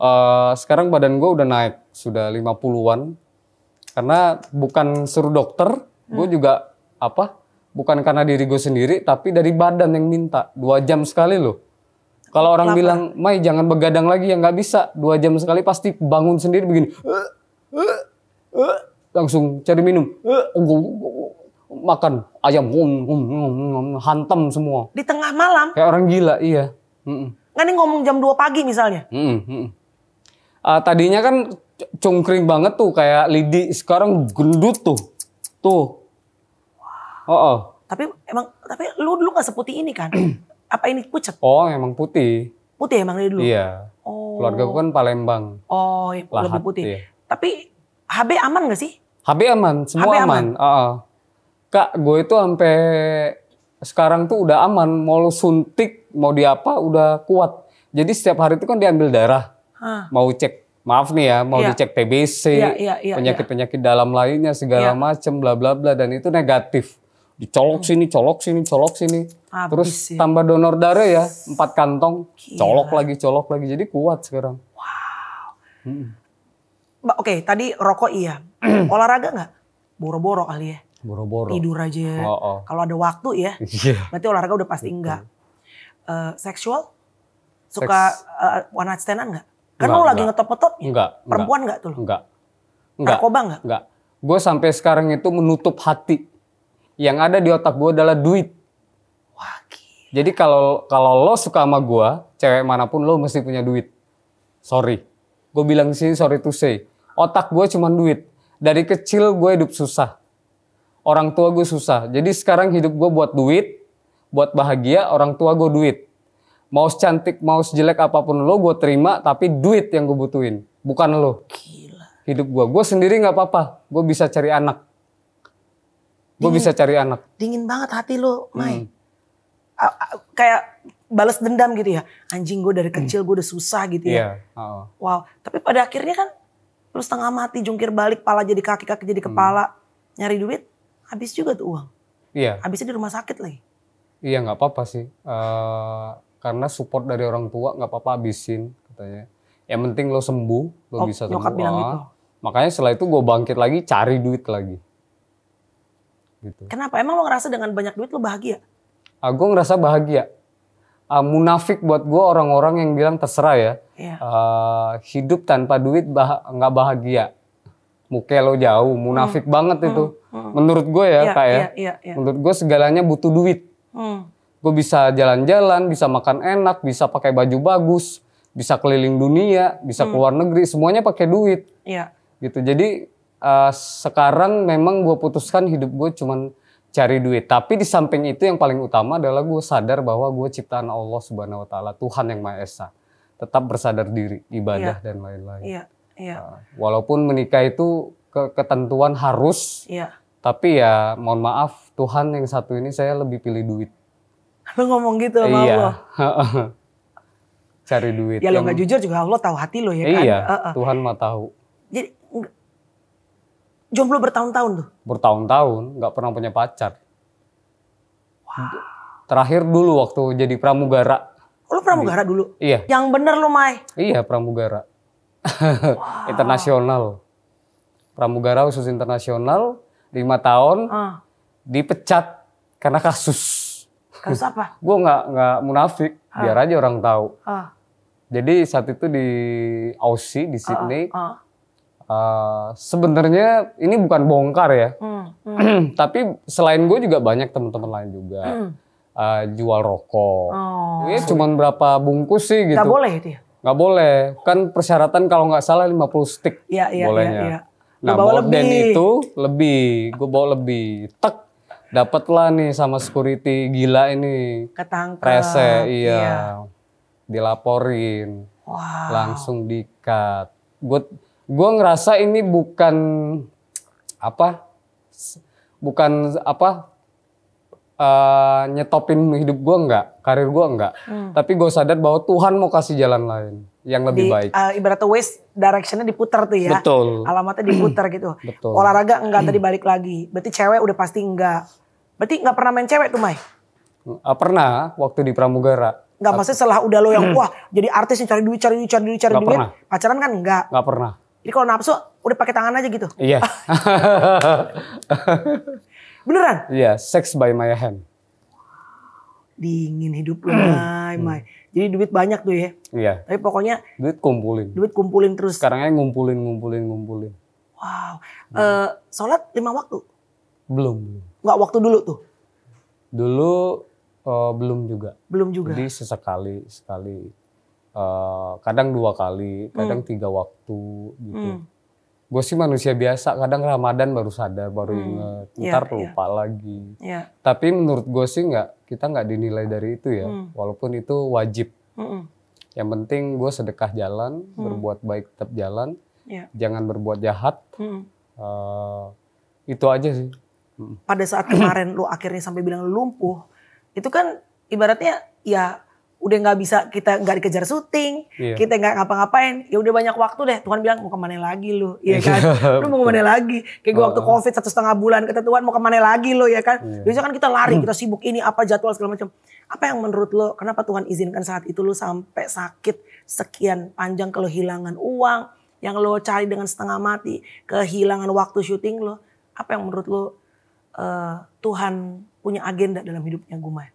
uh, sekarang badan gue udah naik, sudah 50-an. Karena bukan suruh dokter, hmm. gue juga apa? Bukan karena diri gue sendiri, tapi dari badan yang minta. Dua jam sekali loh. Kalau orang Lapa. bilang, Mai jangan begadang lagi, ya nggak bisa. Dua jam sekali pasti bangun sendiri begini. Eh, eh, Langsung cari minum. Oh, makan ayam um, um, um, um, hantam semua di tengah malam kayak orang gila iya mm -mm. nggak nih ngomong jam 2 pagi misalnya mm -mm. Uh, tadinya kan cungkring banget tuh kayak lidi sekarang gendut tuh tuh wow. oh, oh tapi emang tapi lu dulu nggak seputih ini kan apa ini pucat oh emang putih putih emang dari dulu iya oh. keluarga gue kan Palembang oh iya, lebih putih iya. tapi HB aman gak sih HB aman semua HB aman, aman. Uh -uh. Kak, gue itu sampai sekarang tuh udah aman, mau lu suntik, mau diapa udah kuat. Jadi setiap hari itu kan diambil darah. Ah. Mau cek maaf nih ya, mau ya. dicek TBC, iya, iya, iya, penyakit-penyakit ya, ya, dalam lainnya segala macem bla bla bla dan itu negatif. Dicolok hmm. sini, colok sini, colok sini. Abis Terus ya. tambah donor darah ya, empat kantong, Gila. colok lagi, colok lagi. Jadi kuat sekarang. Wow. Hmm. Oke, okay, tadi rokok iya. Olahraga nggak? Boro-boro kali ya. Boro-boro. Tidur aja. Oh, oh. Kalau ada waktu ya. Yeah. Berarti olahraga udah pasti enggak. Uh, seksual? Suka uh, one night stand enggak? Kan lo lagi ngetop ya? ngetop Enggak. Perempuan enggak, enggak tuh lo? Enggak. Enggak. Narkoba enggak? Enggak. Gue sampai sekarang itu menutup hati. Yang ada di otak gue adalah duit. Wah gila. Jadi kalau kalau lo suka sama gue, cewek manapun lo mesti punya duit. Sorry. Gue bilang sih sorry to say. Otak gue cuma duit. Dari kecil gue hidup susah orang tua gue susah. Jadi sekarang hidup gue buat duit, buat bahagia, orang tua gue duit. Mau cantik, mau jelek apapun lo, gue terima, tapi duit yang gue butuhin. Bukan lo. Gila. Hidup gue. Gue sendiri gak apa-apa. Gue bisa cari anak. Gue bisa cari anak. Dingin banget hati lo, Mai. Hmm. A -a kayak balas dendam gitu ya. Anjing gue dari hmm. kecil gue udah susah gitu ya. Yeah. Iya, oh. Wow. Tapi pada akhirnya kan terus setengah mati jungkir balik, pala jadi kaki, kaki jadi kepala. Hmm. Nyari duit habis juga tuh uang. Iya. Habisnya di rumah sakit lagi. Iya nggak apa-apa sih. Uh, karena support dari orang tua nggak apa-apa habisin katanya. Yang penting lo sembuh, lo oh, bisa sembuh. Bilang gitu. Ah, makanya setelah itu gue bangkit lagi, cari duit lagi. Gitu. Kenapa? Emang lo ngerasa dengan banyak duit lo bahagia? Uh, ah, gue ngerasa bahagia. Uh, munafik buat gue orang-orang yang bilang terserah ya. Iya. Uh, hidup tanpa duit bah nggak bahagia muke lo jauh, munafik hmm. banget itu. Hmm. hmm. Menurut gue ya, ya kak ya. ya, ya, ya, menurut gue segalanya butuh duit. Hmm. Gue bisa jalan-jalan, bisa makan enak, bisa pakai baju bagus, bisa keliling dunia, bisa hmm. keluar negeri, semuanya pakai duit. Ya. Gitu. Jadi uh, sekarang memang gue putuskan hidup gue cuman cari duit. Tapi di samping itu yang paling utama adalah gue sadar bahwa gue ciptaan Allah Subhanahu Wa Taala, Tuhan yang Maha Esa. Tetap bersadar diri, ibadah ya. dan lain-lain. Iya. -lain. Iya. Nah, walaupun menikah itu ketentuan harus, iya. tapi ya mohon maaf Tuhan yang satu ini saya lebih pilih duit. Lo ngomong gitu sama iya. Allah. Cari duit. Ya lo gak jujur juga Allah tahu hati lo ya iya, kan. Iya. Tuhan mah tahu. Jadi jomblo bertahun-tahun tuh? Bertahun-tahun, gak pernah punya pacar. Wow. Terakhir dulu waktu jadi pramugara. Lo pramugara di, dulu? Iya. Yang bener lo Mai? Iya pramugara wow. internasional. Pramugara khusus internasional, lima tahun, uh. dipecat karena kasus. Kasus apa? gue nggak nggak munafik, uh. biar aja orang tahu. Uh. Jadi saat itu di Aussie di Sydney, uh. Uh. uh, sebenarnya ini bukan bongkar ya, mm. Mm. tapi selain gue juga banyak teman-teman lain juga. Mm. Uh, jual rokok, oh. Ini cuman berapa bungkus sih gitu. Gak boleh dia Nggak boleh. Kan persyaratan kalau nggak salah 50 stick ya, ya, bolehnya. Ya, ya. Nah, bawa lebih. itu lebih, gue bawa lebih. Tek, dapatlah nih sama security gila ini. Ketangkep. Rese, iya. iya. Dilaporin. Wow. Langsung dikat. Gue gue ngerasa ini bukan apa bukan apa Eh, nyetopin hidup gue enggak karir gue enggak Hmm. Tapi gue sadar bahwa Tuhan mau kasih jalan lain yang lebih Di, baik. Uh, eh, ibaratnya waste directionnya diputar tuh ya. Betul. Alamatnya diputar gitu. Betul. Olahraga enggak tadi balik lagi. Berarti cewek udah pasti enggak. Berarti nggak pernah main cewek tuh Mai? Uh, pernah waktu di Pramugara. Enggak maksudnya setelah udah lo yang wah jadi artis yang cari duit cari duit cari duit cari duit. Pacaran kan enggak. Enggak pernah. Jadi kalau nafsu udah pakai tangan aja gitu. Iya. Beneran? Iya, yeah, Sex by my hand, Dingin hidup lu, my, hmm. my. Jadi duit banyak tuh ya. Iya. Tapi pokoknya duit kumpulin. Duit kumpulin terus. Sekarangnya ngumpulin, ngumpulin, ngumpulin. Wow. Hmm. Uh, sholat lima waktu? Belum. Nggak waktu dulu tuh? Dulu uh, belum juga. Belum juga. Jadi sesekali, sekali. Uh, kadang dua kali, kadang hmm. tiga waktu gitu. Hmm gue sih manusia biasa kadang Ramadan baru sadar baru hmm. inget iya, ntar yeah, lupa yeah. lagi yeah. tapi menurut gue sih nggak kita nggak dinilai dari itu ya hmm. walaupun itu wajib hmm. yang penting gue sedekah jalan hmm. berbuat baik tetap jalan yeah. jangan berbuat jahat hmm. uh, itu aja sih hmm. pada saat kemarin lu akhirnya sampai bilang lumpuh itu kan ibaratnya ya udah nggak bisa kita nggak dikejar syuting, yeah. kita nggak ngapa-ngapain, ya udah banyak waktu deh. Tuhan bilang mau kemana lagi lu, ya kan? Iya, lu mau kemana lagi? Kayak gua waktu covid satu setengah bulan, kata Tuhan mau kemana lagi lu, ya kan? Yeah. Biasanya kan kita lari, kita sibuk ini apa jadwal segala macam. Apa yang menurut lo, kenapa Tuhan izinkan saat itu lu sampai sakit sekian panjang kalau kehilangan uang, yang lo cari dengan setengah mati, kehilangan waktu syuting lo? Apa yang menurut lo uh, Tuhan punya agenda dalam hidupnya Gumai?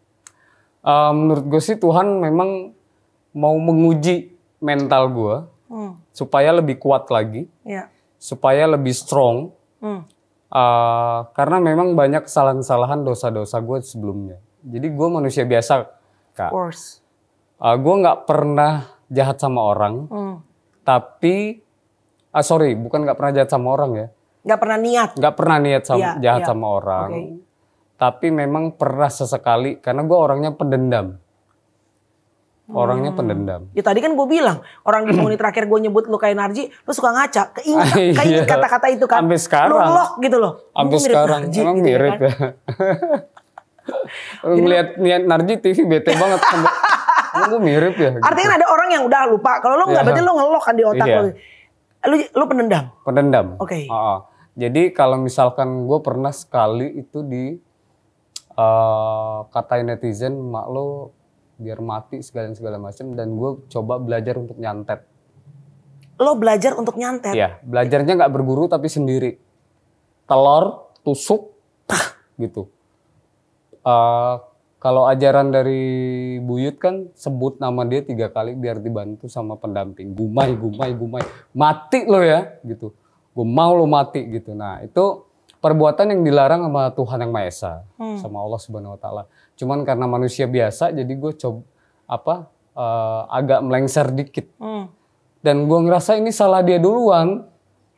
uh, menurut gue sih Tuhan memang mau menguji mental gue hmm. supaya lebih kuat lagi, yeah. supaya lebih strong. Hmm. Uh, karena memang banyak kesalahan-kesalahan dosa-dosa gue sebelumnya. Jadi gue manusia biasa, kak. Uh, eh, gue nggak pernah jahat sama orang, hmm. tapi uh, sorry, bukan nggak pernah jahat sama orang ya. Nggak pernah niat. Nggak pernah niat sama, yeah, jahat yeah. sama orang. Okay tapi memang pernah sesekali karena gue orangnya pendendam. Orangnya hmm. pendendam. Ya tadi kan gue bilang orang di komunitas terakhir gue nyebut lu kayak Narji, lu suka ngaca, keinget, iya. keinget kata-kata itu kan. Sampai sekarang. Lu gitu loh. Sampai sekarang Narji, emang gitu ya mirip kan? ya. Ngeliat niat Narji TV bete banget. emang gue mirip ya. Gitu. Artinya ada orang yang udah lupa. Kalau lu nggak ya. berarti lu ngelok kan di otak iya. lu. Lu pendendam. Pendendam. Oke. Okay. Jadi kalau misalkan gue pernah sekali itu di Eh, kata netizen mak lo biar mati segala segala macam dan gue coba belajar untuk nyantet lo belajar untuk nyantet ya belajarnya nggak berguru tapi sendiri telur tusuk tah gitu uh, kalau ajaran dari Buyut kan sebut nama dia tiga kali biar dibantu sama pendamping. Gumai, gumai, gumai. Mati lo ya gitu. Gue mau lo mati gitu. Nah itu perbuatan yang dilarang sama Tuhan yang Maha Esa, hmm. sama Allah Subhanahu wa taala. Cuman karena manusia biasa jadi gue coba apa uh, agak melengser dikit. Hmm. Dan gue ngerasa ini salah dia duluan.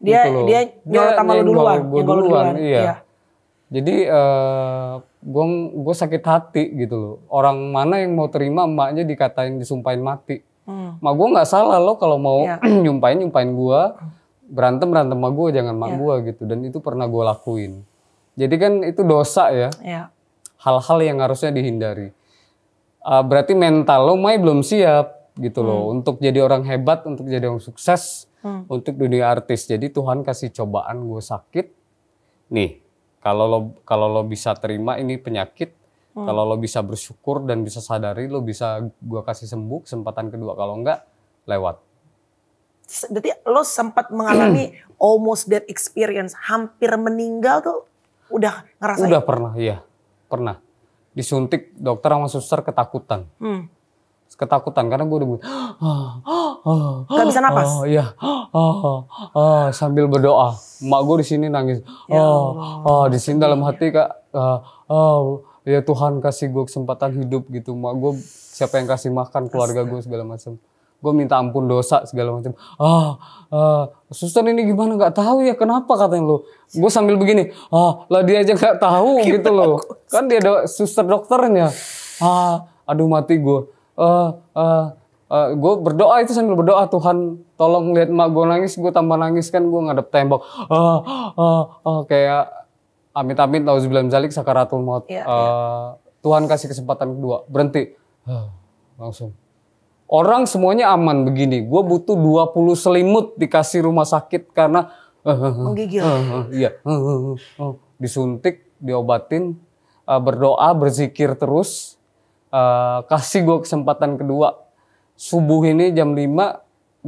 Dia gitu dia nyolot sama lu duluan, gue duluan, duluan. Iya. iya. Jadi uh, eh, gue sakit hati gitu loh. Orang mana yang mau terima emaknya dikatain disumpahin mati. Hmm. Mak gue nggak salah loh kalau mau yeah. Iya. nyumpain nyumpahin gue hmm berantem berantem sama gue jangan sama yeah. gue gitu dan itu pernah gue lakuin jadi kan itu dosa ya iya. hal-hal yeah. yang harusnya dihindari uh, berarti mental lo Mai belum siap gitu loh hmm. untuk jadi orang hebat untuk jadi orang sukses hmm. untuk dunia artis jadi Tuhan kasih cobaan gue sakit nih kalau lo kalau lo bisa terima ini penyakit hmm. kalau lo bisa bersyukur dan bisa sadari lo bisa gue kasih sembuh kesempatan kedua kalau enggak lewat berarti lo sempat mengalami almost dead experience, hampir meninggal tuh udah ngerasain? Udah pernah, iya. Pernah. Disuntik dokter sama suster ketakutan. Hmm. Ketakutan karena gue udah bunyi. Gak bisa napas? Oh, iya. Oh, oh, oh, sambil berdoa. Mak gue di sini nangis. Ya oh, oh, di sini dalam hati iya. kak. Uh, oh, ya Tuhan kasih gue kesempatan hidup gitu. Mak gue siapa yang kasih makan keluarga gue segala macam gue minta ampun dosa segala macam ah ah suster ini gimana nggak tahu ya kenapa katanya lo gue sambil begini ah lah dia aja nggak tahu gitu loh kan dia ada suster dokternya ah aduh mati gue ah ah Uh, ah, gue berdoa itu sambil berdoa Tuhan tolong lihat mak gue nangis gue tambah nangis kan gue ngadep tembok ah ah ah kayak amit amit sebelum zalik sakaratul maut ya, uh, ya. Tuhan kasih kesempatan kedua berhenti ah, langsung Orang semuanya aman begini. Gue butuh 20 selimut dikasih rumah sakit karena eh, eh, eh, menggigil. Iya. Disuntik, diobatin, berdoa, berzikir terus. kasih gue kesempatan kedua. Subuh ini jam 5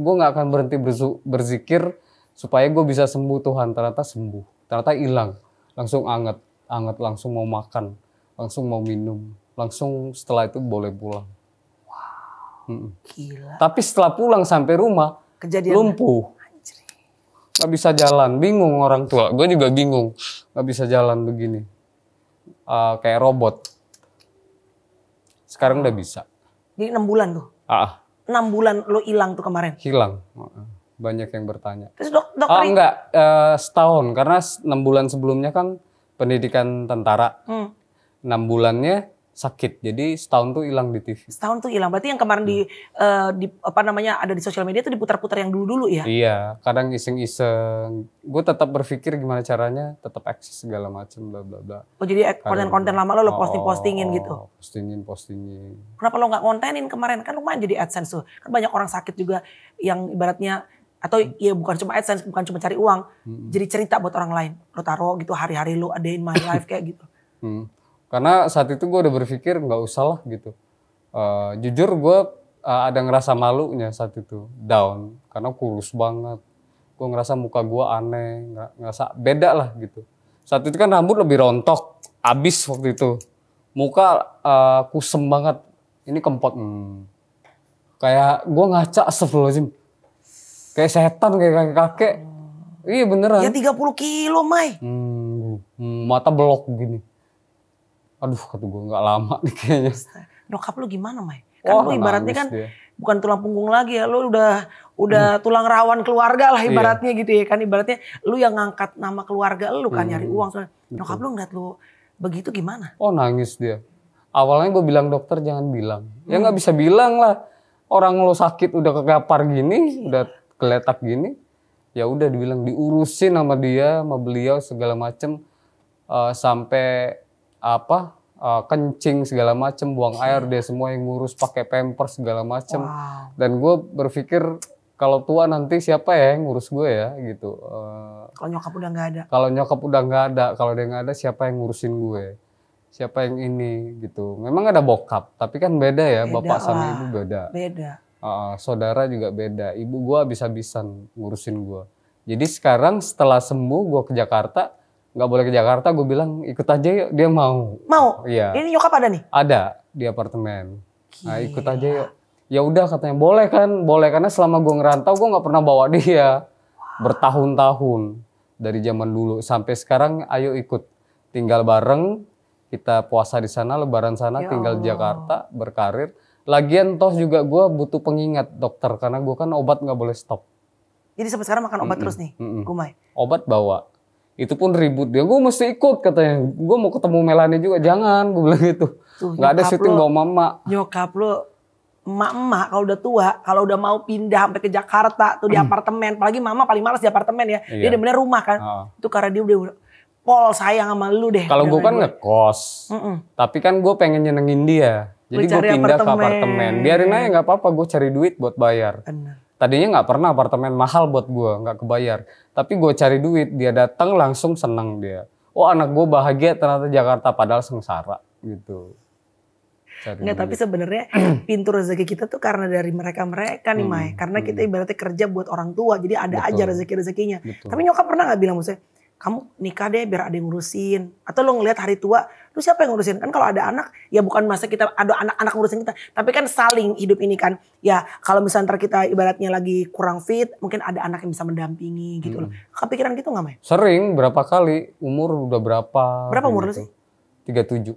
gue nggak akan berhenti berzikir supaya gue bisa sembuh Tuhan. Ternyata sembuh. Ternyata hilang. Langsung anget, anget langsung mau makan, langsung mau minum, langsung setelah itu boleh pulang. Hmm. Gila. Tapi setelah pulang sampai rumah, Kejadian lumpuh. Anjir. Gak bisa jalan, bingung orang tua. Gue juga bingung, gak bisa jalan begini. Uh, kayak robot. Sekarang udah bisa. Jadi enam bulan tuh? Ah. Enam bulan lo hilang tuh kemarin? Hilang. Banyak yang bertanya. Terus dok dokter? Ah, enggak, uh, setahun. Karena enam bulan sebelumnya kan pendidikan tentara. Hmm. Enam bulannya sakit. Jadi setahun tuh hilang di TV. Setahun tuh hilang. Berarti yang kemarin hmm. di, uh, eh, di apa namanya ada di sosial media tuh diputar-putar yang dulu-dulu ya? Iya. Kadang iseng-iseng. Gue tetap berpikir gimana caranya tetap eksis segala macam bla bla bla. Oh jadi konten-konten lama lo lo oh, posting-postingin oh, gitu? Oh, postingin postingin. Kenapa lo nggak kontenin kemarin? Kan lumayan jadi adsense tuh. Kan banyak orang sakit juga yang ibaratnya atau hmm. ya bukan cuma adsense, bukan cuma cari uang, hmm. jadi cerita buat orang lain. Lo taruh gitu hari-hari lo adain my life kayak gitu. Hmm karena saat itu gue udah berpikir nggak usah lah gitu uh, jujur gue uh, ada ngerasa malunya saat itu down karena kurus banget gue ngerasa muka gue aneh nggak ngerasa beda lah gitu saat itu kan rambut lebih rontok abis waktu itu muka uh, kusem banget ini kempot hmm. kayak gue ngaca astagfirullahaladzim kayak setan kayak kakek kakek oh. iya beneran ya 30 kilo mai hmm, mata belok gini aduh kata gue nggak lama nih kayaknya. Nyokap lu gimana, Mai? Kan oh, lu ibaratnya kan dia. bukan tulang punggung lagi ya, lu udah udah hmm. tulang rawan keluarga lah iya. ibaratnya iya. gitu ya kan ibaratnya lu yang ngangkat nama keluarga lu kan hmm. nyari uang. Soalnya nyokap lu ngeliat lu begitu gimana? Oh nangis dia. Awalnya gue bilang dokter jangan bilang. Ya hmm. Ya nggak bisa bilang lah. Orang lo sakit udah kegapar gini, iya. udah keletak gini. Ya udah dibilang diurusin sama dia, sama beliau segala macem. Uh, sampai apa uh, kencing segala macem buang air dia semua yang ngurus pakai pamper segala macem wow. dan gue berpikir kalau tua nanti siapa ya yang ngurus gue ya gitu uh, kalau nyokap udah nggak ada kalau nyokap udah nggak ada kalau dia nggak ada siapa yang ngurusin gue ya? siapa yang ini gitu memang ada bokap tapi kan beda ya beda bapak sama ibu beda beda uh, saudara juga beda ibu gue bisa bisan ngurusin gue jadi sekarang setelah sembuh gue ke Jakarta nggak boleh ke Jakarta, gue bilang ikut aja yuk. Dia mau. Mau. Iya. Ini nyokap ada nih? Ada di apartemen. Nah, Gila. Nah, ikut aja yuk. Ya udah katanya boleh kan, boleh karena selama gue ngerantau gue nggak pernah bawa dia bertahun-tahun dari zaman dulu sampai sekarang. Ayo ikut, tinggal bareng, kita puasa di sana, lebaran sana, ya tinggal di Jakarta, berkarir. Lagian toh juga gue butuh pengingat dokter karena gue kan obat nggak boleh stop. Jadi sampai sekarang makan obat mm -mm, terus nih, mm -mm. Gumai? Obat bawa itu pun ribut dia gue mesti ikut katanya gue mau ketemu Melani juga jangan gue bilang gitu Tuh, nggak ada syuting bawa mama nyokap lo emak-emak kalau udah tua, kalau udah mau pindah sampai ke Jakarta tuh di hmm. apartemen, apalagi mama paling males di apartemen ya. Iya. Dia udah bener rumah kan. Oh. Itu karena dia udah pol sayang sama lu deh. Kalau gue kan ngekos. Mm Tapi kan gue pengen nyenengin dia. Jadi gue pindah apartemen. ke apartemen. Biarin aja nggak apa-apa, gue cari duit buat bayar. Bener tadinya nggak pernah apartemen mahal buat gue nggak kebayar tapi gue cari duit dia datang langsung seneng dia oh anak gue bahagia ternyata Jakarta padahal sengsara gitu Nggak, tapi sebenarnya pintu rezeki kita tuh karena dari mereka-mereka nih, hmm, Mai. Karena hmm. kita ibaratnya kerja buat orang tua, jadi ada Betul. aja rezeki-rezekinya. Tapi nyokap pernah nggak bilang, maksudnya, kamu nikah deh biar ada yang ngurusin. Atau lo ngelihat hari tua, Lu siapa yang ngurusin? Kan kalau ada anak, ya bukan masa kita ada anak-anak ngurusin kita. Tapi kan saling hidup ini kan. Ya kalau misalnya ntar kita ibaratnya lagi kurang fit, mungkin ada anak yang bisa mendampingi gitu hmm. loh. Kepikiran gitu nggak main Sering, berapa kali. Umur udah berapa. Berapa gitu. umur lu sih? tujuh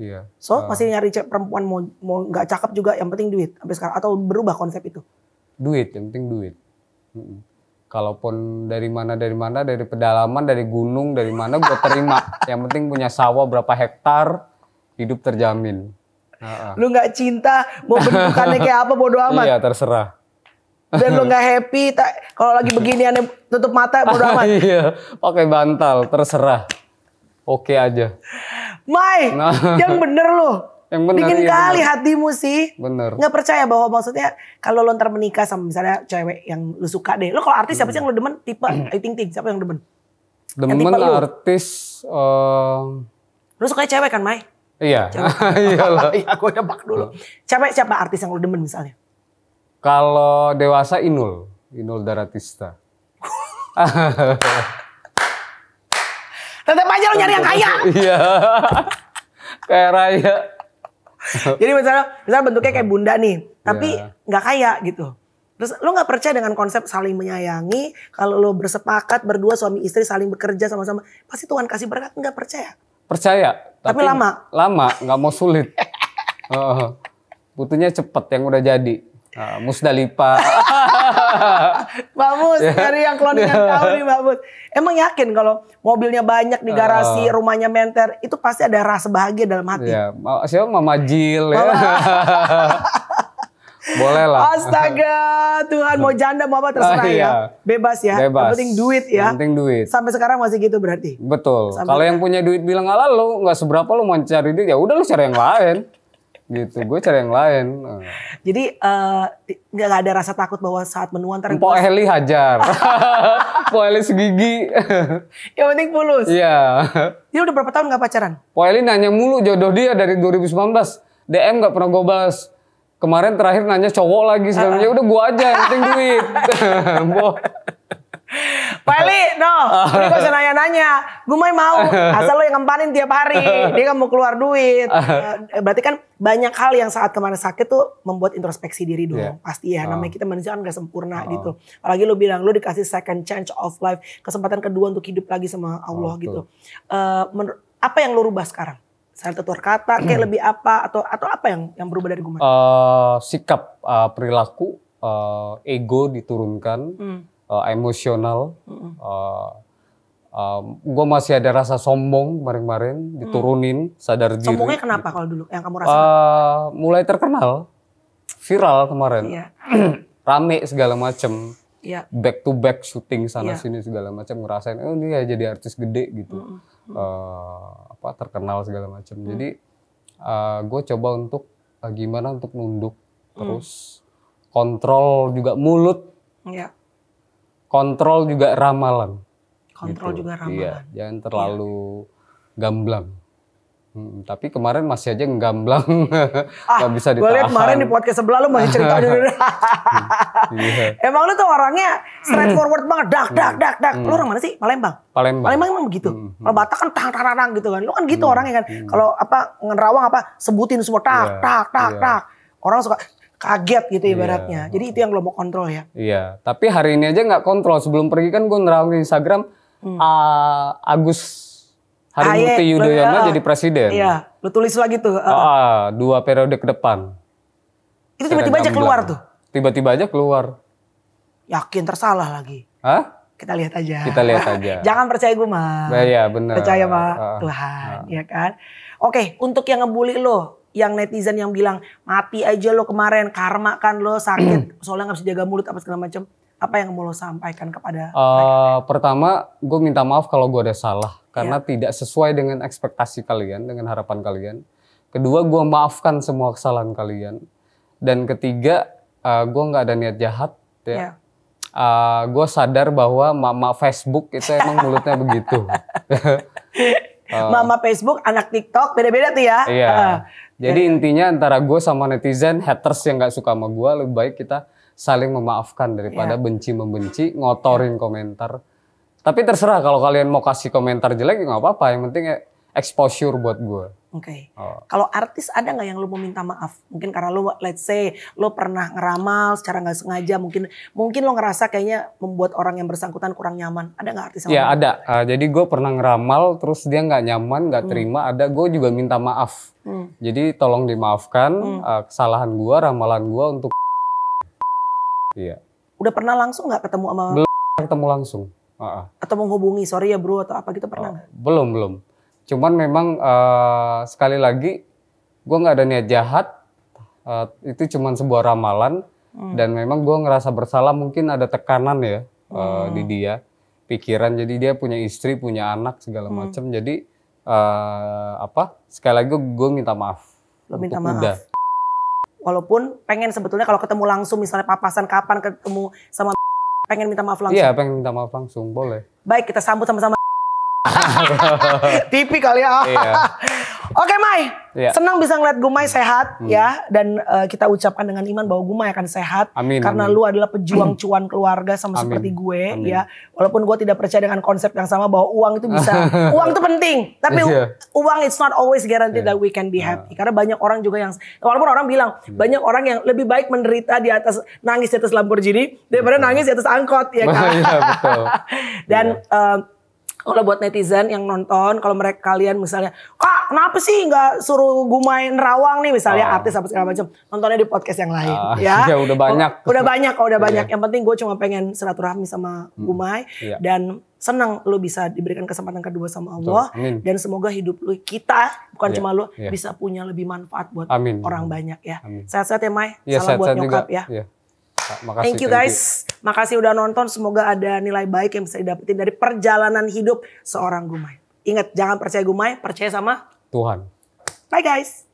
Iya. So uh. masih nyari perempuan mau mau nggak cakep juga, yang penting duit sampai sekarang atau berubah konsep itu? Duit, yang penting duit. Mm -mm kalaupun dari mana dari mana dari pedalaman dari gunung dari mana gue terima yang penting punya sawah berapa hektar hidup terjamin uh lu nggak cinta mau bentukannya kayak apa bodo amat iya terserah dan lu nggak happy tak kalau lagi begini aneh tutup mata bodo amat iya pakai bantal terserah oke aja Mai, nah. yang bener loh yang bener, Bikin iya kali bener. hatimu sih. Bener. Nggak percaya bahwa maksudnya kalau lo ntar menikah sama misalnya cewek yang lo suka deh. Lo kalau artis hmm. siapa sih yang lo demen? Tipe I think, think siapa yang demen? Demen yang artis. Um... Lo suka cewek kan Mai? Iya. Iya lah, iya gue nyebak dulu. Cewek siapa artis yang lo demen misalnya? Kalau dewasa Inul. Inul Daratista. Tetep aja lo nyari yang kaya. Iya. Kayak raya. Jadi misalnya, misalnya bentuknya kayak bunda nih, tapi iya. nggak yeah. kaya gitu. Terus lo nggak percaya dengan konsep saling menyayangi, kalau lo bersepakat berdua suami istri saling bekerja sama-sama, pasti Tuhan kasih berkat nggak percaya? Percaya, tapi, tapi lama. Lama, nggak mau sulit. uh, butuhnya cepet yang udah jadi. Uh, Musdalifah. Mbak Mus, dari yang yeah. kau nih Mbak Mus. Emang yakin kalau mobilnya banyak di garasi, uh, rumahnya menter, itu pasti ada rasa bahagia dalam hati. Iya, siapa Mama Jil ya. Boleh lah. Astaga, Tuhan mau janda mau apa terserah uh, iya. ya. Bebas ya. Bebas. Yang penting duit ya. Yang penting duit. Sampai sekarang masih gitu berarti. Betul. Kalau yang punya duit bilang ala lu nggak seberapa lu mau cari duit ya udah lu cari yang lain gitu gue cari yang lain eh. jadi eh, nggak uh, ada rasa takut bahwa saat menua ntar Mpok Eli hajar po Eli segigi yang penting mulus iya yeah. dia udah berapa tahun nggak pacaran po Eli nanya mulu jodoh dia dari 2019 DM nggak pernah gue balas kemarin terakhir nanya cowok lagi sebenarnya ah. udah gue aja yang penting duit Pak Eli, no, oh. ini gue usah nanya-nanya. Gue mau mau, asal lo yang ngempanin tiap hari. Dia kan mau keluar duit. Oh. Eh, berarti kan banyak hal yang saat kemarin sakit tuh membuat introspeksi diri dong. Yeah. Pasti ya, oh. namanya kita manusia kan gak sempurna oh. gitu. Apalagi lo bilang, lo dikasih second chance of life. Kesempatan kedua untuk hidup lagi sama Allah oh, gitu. Uh, apa yang lo rubah sekarang? Saya tutur kata, kayak hmm. lebih apa? Atau atau apa yang yang berubah dari gue? Uh, sikap, uh, perilaku, uh, ego diturunkan. Hmm uh, emosional. Uh, um, gue masih ada rasa sombong kemarin-kemarin, mm. diturunin, sadar Sombongnya diri. Sombongnya kenapa kalau dulu yang kamu rasakan? Uh, mulai terkenal, viral kemarin, yeah. Iya. rame segala macem. Yeah. Back to back syuting sana yeah. sini segala macam ngerasain, oh ini ya jadi artis gede gitu, mm -hmm. uh, apa terkenal segala macam. Mm. Jadi uh, gue coba untuk uh, gimana untuk nunduk mm. terus mm. kontrol juga mulut. Yeah kontrol juga ramalan. Kontrol gitu. juga iya, ramalan. Iya, jangan terlalu iya. gamblang. Hmm, tapi kemarin masih aja gamblang, ah, gak bisa ditahan. Gue kemarin di podcast sebelah lu masih cerita dulu. yeah. Emang lu tuh orangnya straightforward banget, dak hmm. dak dak dak. Lu hmm. orang mana sih? Palembang. Palembang. Palembang emang begitu. Hmm. Kalau hmm. Batak kan tang tang tang gitu kan. Lu kan gitu hmm. orangnya kan. Kalau apa ngerawang apa sebutin semua tak yeah. tak tak tak. Iya. Orang suka kaget gitu iya, ibaratnya. Jadi itu yang lo mau kontrol ya. Iya, yeah. tapi hari ini aja nggak kontrol. Sebelum pergi kan gue nerawin Instagram hmm. uh, Agus Harimurti Yudhoyono uh, jadi presiden. Iya, lo tulis lagi tuh. Uh. Ah, dua periode ke depan. Itu tiba-tiba aja keluar tuh. Tiba-tiba aja keluar. Yakin tersalah lagi. Hah? kita lihat aja. Kita lihat aja. Jangan percaya gue mah. Nah, iya, iya, benar. Percaya Ma. uh, Tuhan, uh. ya kan. Oke, untuk yang ngebully lo, yang netizen yang bilang mati aja lo kemarin karma kan lo sakit soalnya nggak bisa jaga mulut apa segala macam apa yang mau lo sampaikan kepada uh, pertama gue minta maaf kalau gue ada salah karena yeah. tidak sesuai dengan ekspektasi kalian dengan harapan kalian kedua gue maafkan semua kesalahan kalian dan ketiga uh, eh, gue nggak ada niat jahat ya yeah. Ya. uh, gue sadar bahwa mama Facebook itu emang mulutnya begitu Uh, Mama Facebook, anak TikTok, beda-beda tuh ya. Iya. Uh, jadi intinya antara gue sama netizen, haters yang nggak suka sama gue, lebih baik kita saling memaafkan daripada yeah. benci membenci, ngotorin yeah. komentar. Tapi terserah kalau kalian mau kasih komentar jelek ya nggak apa-apa. Yang penting e- exposure buat gue. Oke. Okay. Oh. Kalau artis ada nggak yang lu mau minta maaf? Mungkin karena lu, let's say, lu pernah ngeramal secara nggak sengaja, mungkin mungkin lu ngerasa kayaknya membuat orang yang bersangkutan kurang nyaman. Ada nggak artis? Iya ada. Uh, jadi gue pernah ngeramal, terus dia nggak nyaman, nggak hmm. terima. Ada gue juga minta maaf. Hmm. Jadi tolong dimaafkan hmm. uh, kesalahan gue, ramalan gue untuk. Iya. Udah pernah langsung nggak ketemu sama? Belum ketemu langsung. Uh -uh. Atau menghubungi, sorry ya bro atau apa gitu pernah oh, nggak? Uh, belum belum. Cuman memang uh, sekali lagi gue nggak ada niat jahat. Uh, itu cuman sebuah ramalan hmm. dan memang gue ngerasa bersalah mungkin ada tekanan ya eh, hmm. di dia pikiran. Jadi dia punya istri, punya anak segala hmm. Jadi uh, apa? Sekali lagi gue minta maaf. Lo minta maaf. Udah. Walaupun pengen sebetulnya kalau ketemu langsung misalnya papasan kapan ketemu sama iya, pengen minta maaf langsung. Iya, pengen minta maaf langsung, boleh. Baik, kita sambut sama-sama TV kali ya. Iya. Oke Mai, iya. senang bisa ngeliat Gumai sehat hmm. ya dan uh, kita ucapkan dengan iman bahwa Gumai akan sehat amin, karena amin. lu adalah pejuang cuan keluarga sama amin. seperti gue amin. ya. Walaupun gue tidak percaya dengan konsep yang sama bahwa uang itu bisa uang itu penting, tapi iya. uang it's not always guaranteed yeah. that we can be nah. happy. Karena banyak orang juga yang walaupun orang bilang yeah. Hmm. banyak orang yang lebih baik menderita di atas nangis di atas Lamborghini daripada nangis di atas angkot ya kan. yeah, betul. dan yeah. Iya. Uh, kalau buat netizen yang nonton kalau mereka kalian misalnya kak kenapa sih nggak suruh gue main rawang nih misalnya oh. artis apa segala macam nontonnya di podcast yang lain oh, ya. ya udah oh, banyak udah banyak oh, udah iya. banyak yang penting gue cuma pengen silaturahmi sama hmm. Gumai yeah. dan senang lu bisa diberikan kesempatan kedua sama Allah Amin. dan semoga hidup lu kita bukan yeah. cuma lu yeah. bisa punya lebih manfaat buat Amin. orang banyak ya sehat-sehat ya Mai yeah, salam sehat, buat sehat nyokap juga. ya yeah. Makasih, thank you guys. Thank you. Makasih udah nonton. Semoga ada nilai baik yang bisa didapetin dari perjalanan hidup seorang Gumai. Ingat, jangan percaya Gumai, percaya sama Tuhan. Bye guys.